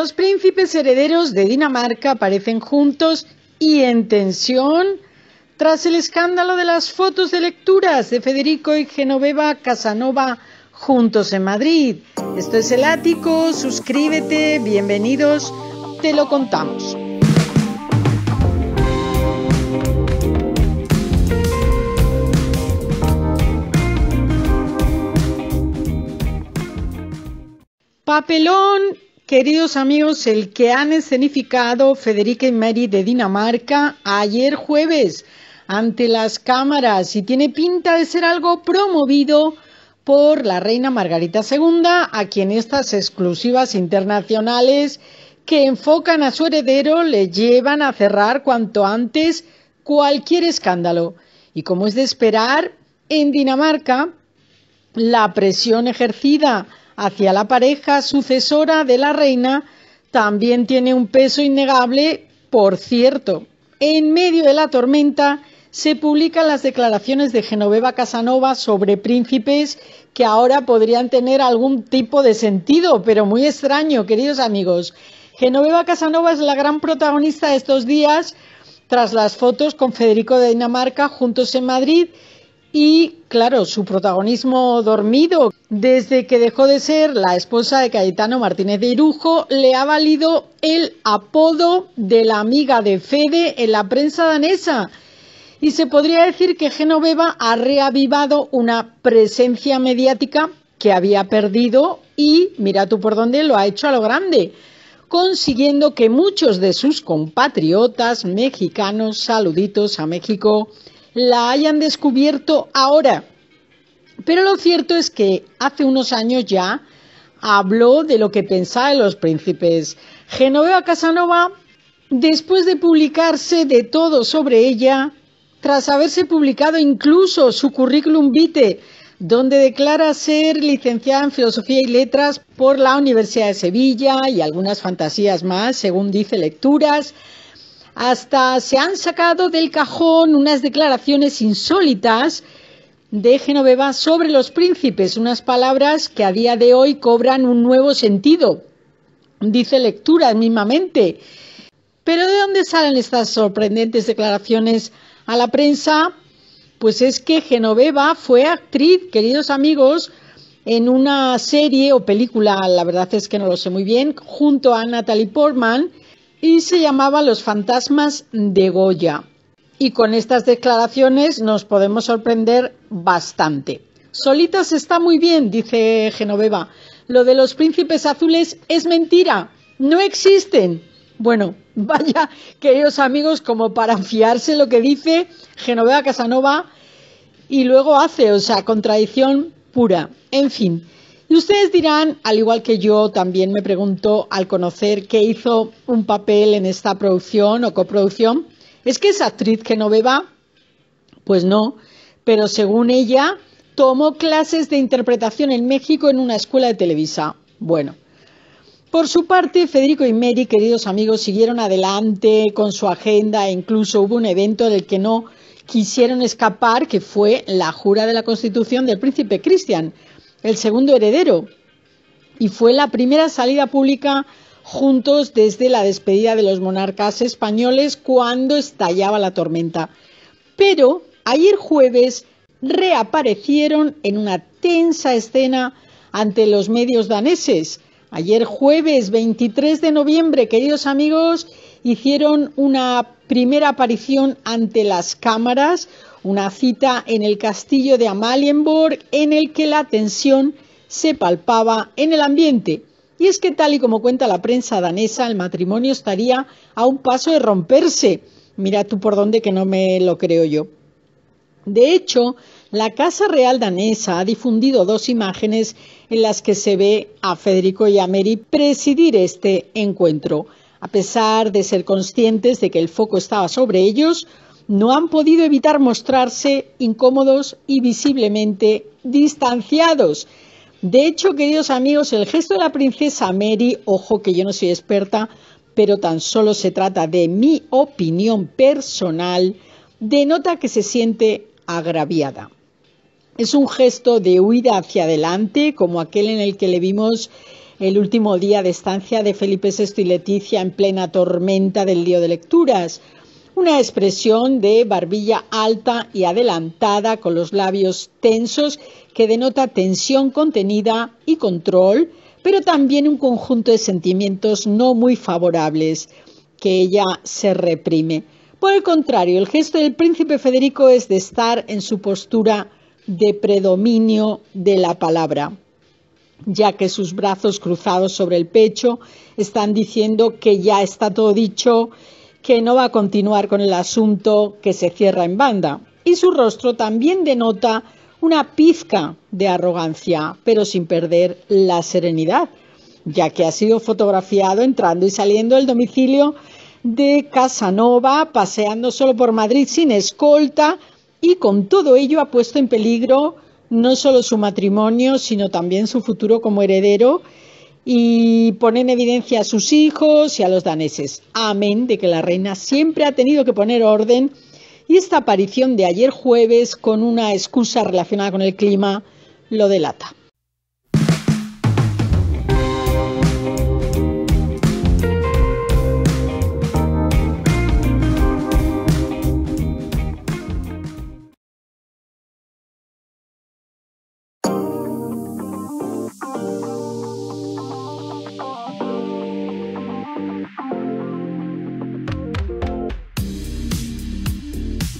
Los príncipes herederos de Dinamarca aparecen juntos y en tensión tras el escándalo de las fotos de lecturas de Federico y Genoveva Casanova juntos en Madrid. Esto es El Ático, suscríbete, bienvenidos, te lo contamos. Papelón Queridos amigos, el que han escenificado Federica y Mary de Dinamarca ayer jueves ante las cámaras y tiene pinta de ser algo promovido por la reina Margarita II, a quien estas exclusivas internacionales que enfocan a su heredero le llevan a cerrar cuanto antes cualquier escándalo. Y como es de esperar, en Dinamarca la presión ejercida hacia la pareja sucesora de la reina también tiene un peso innegable, por cierto. En medio de la tormenta se publican las declaraciones de Genoveva Casanova sobre príncipes que ahora podrían tener algún tipo de sentido, pero muy extraño, queridos amigos. Genoveva Casanova es la gran protagonista de estos días tras las fotos con Federico de Dinamarca juntos en Madrid y claro, su protagonismo dormido, desde que dejó de ser la esposa de Cayetano Martínez de Irujo, le ha valido el apodo de la amiga de Fede en la prensa danesa. Y se podría decir que Genoveva ha reavivado una presencia mediática que había perdido y, mira tú por dónde, lo ha hecho a lo grande, consiguiendo que muchos de sus compatriotas mexicanos, saluditos a México, la hayan descubierto ahora. Pero lo cierto es que hace unos años ya habló de lo que pensaba de los príncipes. Genoveva Casanova, después de publicarse de todo sobre ella, tras haberse publicado incluso su currículum vitae, donde declara ser licenciada en Filosofía y Letras por la Universidad de Sevilla y algunas fantasías más, según dice lecturas, hasta se han sacado del cajón unas declaraciones insólitas de Genoveva sobre los príncipes, unas palabras que a día de hoy cobran un nuevo sentido. Dice lectura mismamente. Pero ¿de dónde salen estas sorprendentes declaraciones a la prensa? Pues es que Genoveva fue actriz, queridos amigos, en una serie o película, la verdad es que no lo sé muy bien, junto a Natalie Portman, y se llamaba Los fantasmas de Goya. Y con estas declaraciones nos podemos sorprender bastante. Solitas está muy bien, dice Genoveva. Lo de los príncipes azules es mentira. No existen. Bueno, vaya, queridos amigos, como para fiarse lo que dice Genoveva Casanova y luego hace, o sea, contradicción pura. En fin, y ustedes dirán, al igual que yo, también me pregunto al conocer que hizo un papel en esta producción o coproducción, ¿es que es actriz que no beba? Pues no, pero según ella, tomó clases de interpretación en México en una escuela de Televisa. Bueno, por su parte, Federico y Mary, queridos amigos, siguieron adelante con su agenda e incluso hubo un evento del que no quisieron escapar, que fue la jura de la Constitución del príncipe Cristian, el segundo heredero, y fue la primera salida pública juntos desde la despedida de los monarcas españoles cuando estallaba la tormenta. Pero ayer jueves reaparecieron en una tensa escena ante los medios daneses. Ayer jueves 23 de noviembre, queridos amigos, hicieron una primera aparición ante las cámaras una cita en el castillo de Amalienborg en el que la tensión se palpaba en el ambiente. Y es que tal y como cuenta la prensa danesa, el matrimonio estaría a un paso de romperse. Mira tú por dónde que no me lo creo yo. De hecho, la Casa Real danesa ha difundido dos imágenes en las que se ve a Federico y a Mary presidir este encuentro. A pesar de ser conscientes de que el foco estaba sobre ellos, no han podido evitar mostrarse incómodos y visiblemente distanciados. De hecho, queridos amigos, el gesto de la princesa Mary, ojo que yo no soy experta, pero tan solo se trata de mi opinión personal, denota que se siente agraviada. Es un gesto de huida hacia adelante, como aquel en el que le vimos el último día de estancia de Felipe VI y Leticia en plena tormenta del lío de lecturas, una expresión de barbilla alta y adelantada con los labios tensos que denota tensión contenida y control, pero también un conjunto de sentimientos no muy favorables que ella se reprime. Por el contrario, el gesto del príncipe Federico es de estar en su postura de predominio de la palabra, ya que sus brazos cruzados sobre el pecho están diciendo que ya está todo dicho, que no va a continuar con el asunto que se cierra en banda. Y su rostro también denota una pizca de arrogancia, pero sin perder la serenidad, ya que ha sido fotografiado entrando y saliendo del domicilio de Casanova, paseando solo por Madrid sin escolta y con todo ello ha puesto en peligro no solo su matrimonio, sino también su futuro como heredero y pone en evidencia a sus hijos y a los daneses. Amén de que la reina siempre ha tenido que poner orden y esta aparición de ayer jueves con una excusa relacionada con el clima lo delata.